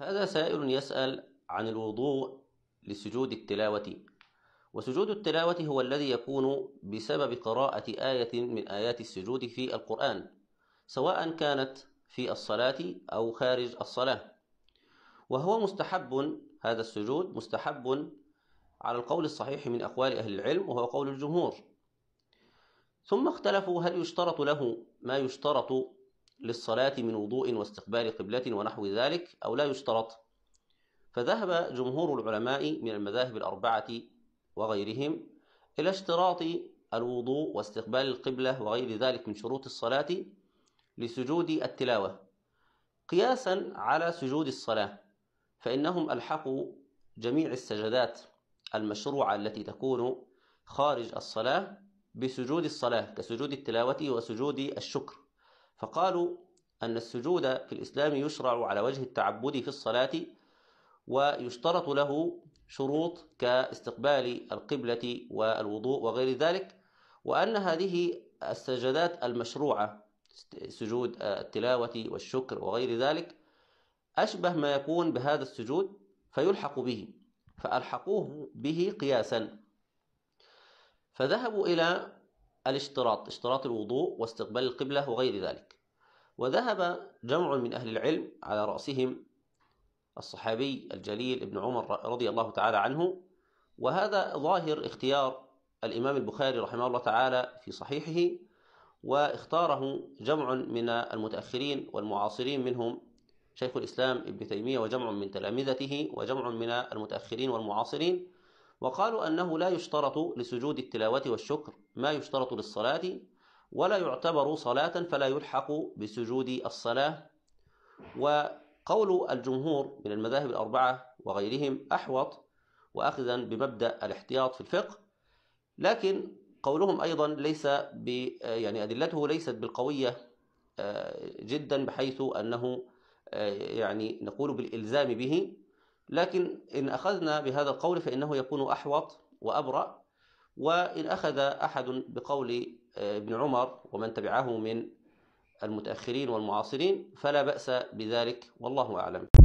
هذا سائل يسأل عن الوضوء لسجود التلاوة وسجود التلاوة هو الذي يكون بسبب قراءة آية من آيات السجود في القرآن سواء كانت في الصلاة أو خارج الصلاة وهو مستحب هذا السجود مستحب على القول الصحيح من أقوال أهل العلم وهو قول الجمهور ثم اختلفوا هل يشترط له ما يشترط للصلاة من وضوء واستقبال قبلة ونحو ذلك أو لا يشترط فذهب جمهور العلماء من المذاهب الأربعة وغيرهم إلى اشتراط الوضوء واستقبال القبلة وغير ذلك من شروط الصلاة لسجود التلاوة قياسا على سجود الصلاة فإنهم ألحقوا جميع السجدات المشروعة التي تكون خارج الصلاة بسجود الصلاة كسجود التلاوة وسجود الشكر فقالوا أن السجود في الإسلام يشرع على وجه التعبد في الصلاة ويشترط له شروط كاستقبال القبلة والوضوء وغير ذلك وأن هذه السجدات المشروعة سجود التلاوة والشكر وغير ذلك أشبه ما يكون بهذا السجود فيلحق به فألحقوه به قياسا فذهبوا إلى الاشتراط اشتراط الوضوء واستقبال القبلة وغير ذلك وذهب جمع من أهل العلم على رأسهم الصحابي الجليل ابن عمر رضي الله تعالى عنه وهذا ظاهر اختيار الإمام البخاري رحمه الله تعالى في صحيحه واختاره جمع من المتأخرين والمعاصرين منهم شيخ الإسلام ابن تيمية وجمع من تلامذته وجمع من المتأخرين والمعاصرين وقالوا أنه لا يشترط لسجود التلاوة والشكر ما يشترط للصلاة ولا يعتبر صلاة فلا يلحق بسجود الصلاة وقول الجمهور من المذاهب الأربعة وغيرهم أحوط وأخذا بمبدأ الاحتياط في الفقه لكن قولهم أيضا ليس ب يعني أدلته ليست بالقوية آه، جدا بحيث أنه آه، يعني نقول بالإلزام به لكن إن أخذنا بهذا القول فإنه يكون أحوط وأبرأ وإن أخذ أحد بقول آه، ابن عمر ومن تبعه من المتأخرين والمعاصرين فلا بأس بذلك والله أعلم